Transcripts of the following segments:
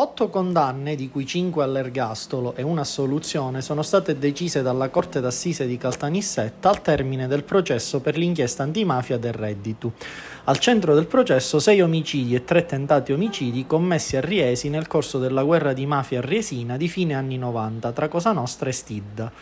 Otto condanne, di cui cinque all'ergastolo e una assoluzione, sono state decise dalla Corte d'Assise di Caltanissetta al termine del processo per l'inchiesta antimafia del reddito. Al centro del processo sei omicidi e tre tentati omicidi commessi a Riesi nel corso della guerra di mafia riesina di fine anni 90 tra Cosa Nostra e Stidda.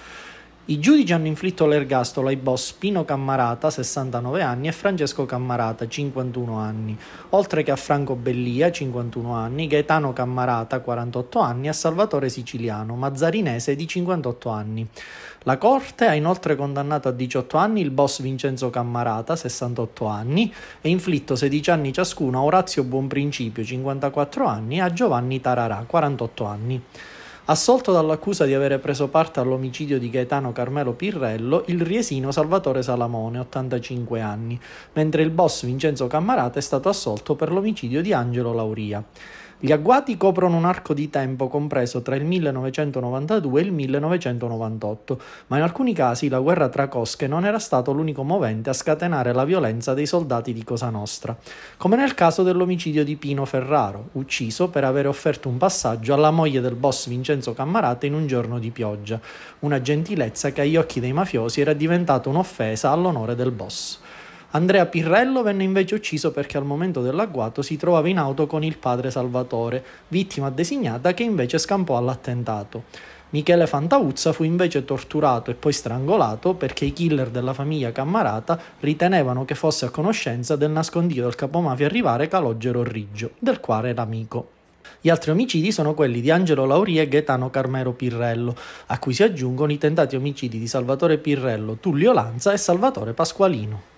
I giudici hanno inflitto l'ergastolo ai boss Pino Cammarata, 69 anni, e Francesco Cammarata, 51 anni, oltre che a Franco Bellia, 51 anni, Gaetano Cammarata, 48 anni, e a Salvatore Siciliano, mazzarinese di 58 anni. La Corte ha inoltre condannato a 18 anni il boss Vincenzo Cammarata, 68 anni, e inflitto 16 anni ciascuno a Orazio Buonprincipio, 54 anni, e a Giovanni Tararà, 48 anni. Assolto dall'accusa di avere preso parte all'omicidio di Gaetano Carmelo Pirrello, il riesino Salvatore Salamone, 85 anni, mentre il boss Vincenzo Cammarata è stato assolto per l'omicidio di Angelo Lauria. Gli agguati coprono un arco di tempo compreso tra il 1992 e il 1998, ma in alcuni casi la guerra tra cosche non era stato l'unico movente a scatenare la violenza dei soldati di Cosa Nostra, come nel caso dell'omicidio di Pino Ferraro, ucciso per aver offerto un passaggio alla moglie del boss Vincenzo Cammarate in un giorno di pioggia, una gentilezza che agli occhi dei mafiosi era diventata un'offesa all'onore del boss. Andrea Pirrello venne invece ucciso perché al momento dell'agguato si trovava in auto con il padre Salvatore, vittima designata che invece scampò all'attentato. Michele Fantauzza fu invece torturato e poi strangolato perché i killer della famiglia Cammarata ritenevano che fosse a conoscenza del nascondiglio del capomafia rivale Calogero Riggio, del quale era amico. Gli altri omicidi sono quelli di Angelo Lauri e Gaetano Carmero Pirrello, a cui si aggiungono i tentati omicidi di Salvatore Pirrello, Tullio Lanza e Salvatore Pasqualino.